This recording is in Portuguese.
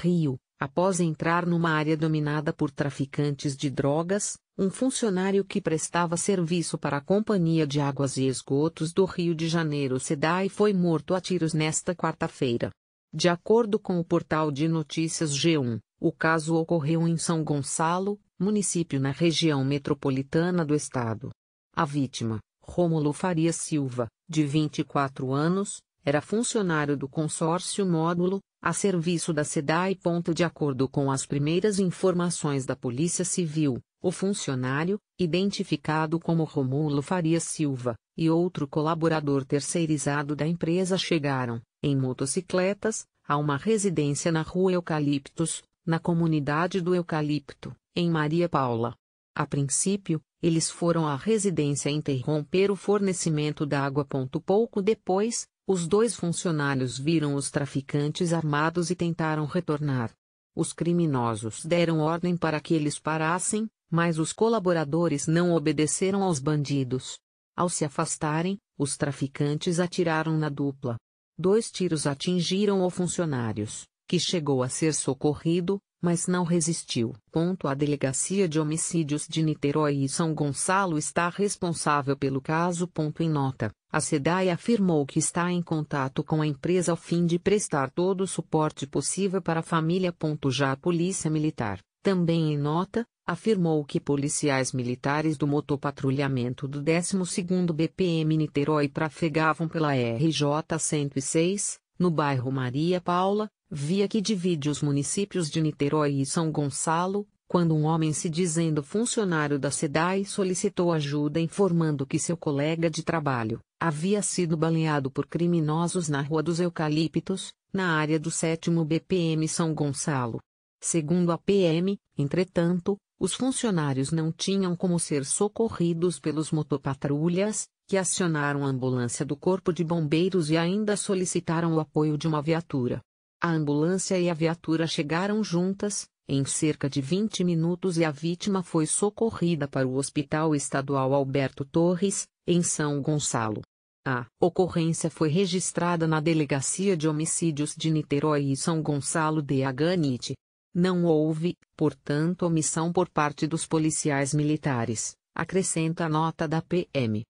Rio, após entrar numa área dominada por traficantes de drogas, um funcionário que prestava serviço para a Companhia de Águas e Esgotos do Rio de Janeiro SEDAI foi morto a tiros nesta quarta-feira. De acordo com o portal de notícias G1, o caso ocorreu em São Gonçalo, município na região metropolitana do estado. A vítima, Rômulo Faria Silva, de 24 anos, era funcionário do consórcio módulo, a serviço da SEDAI. De acordo com as primeiras informações da Polícia Civil, o funcionário, identificado como Romulo Farias Silva, e outro colaborador terceirizado da empresa chegaram, em motocicletas, a uma residência na rua Eucaliptos, na comunidade do Eucalipto, em Maria Paula. A princípio, eles foram à residência interromper o fornecimento da água. Pouco depois, os dois funcionários viram os traficantes armados e tentaram retornar. Os criminosos deram ordem para que eles parassem, mas os colaboradores não obedeceram aos bandidos. Ao se afastarem, os traficantes atiraram na dupla. Dois tiros atingiram o funcionários, que chegou a ser socorrido, mas não resistiu. Ponto a Delegacia de Homicídios de Niterói e São Gonçalo está responsável pelo caso. Ponto em nota, a SEDAI afirmou que está em contato com a empresa ao fim de prestar todo o suporte possível para a família. Ponto já a Polícia Militar, também em nota, afirmou que policiais militares do motopatrulhamento do 12º BPM Niterói trafegavam pela RJ 106, no bairro Maria Paula, via que divide os municípios de Niterói e São Gonçalo, quando um homem se dizendo funcionário da SEDAI solicitou ajuda informando que seu colega de trabalho havia sido baleado por criminosos na Rua dos Eucaliptos, na área do 7 BPM São Gonçalo. Segundo a PM, entretanto, os funcionários não tinham como ser socorridos pelos motopatrulhas, que acionaram a ambulância do Corpo de Bombeiros e ainda solicitaram o apoio de uma viatura. A ambulância e a viatura chegaram juntas, em cerca de 20 minutos e a vítima foi socorrida para o Hospital Estadual Alberto Torres, em São Gonçalo. A ocorrência foi registrada na Delegacia de Homicídios de Niterói e São Gonçalo de Aganite. Não houve, portanto, omissão por parte dos policiais militares, acrescenta a nota da PM.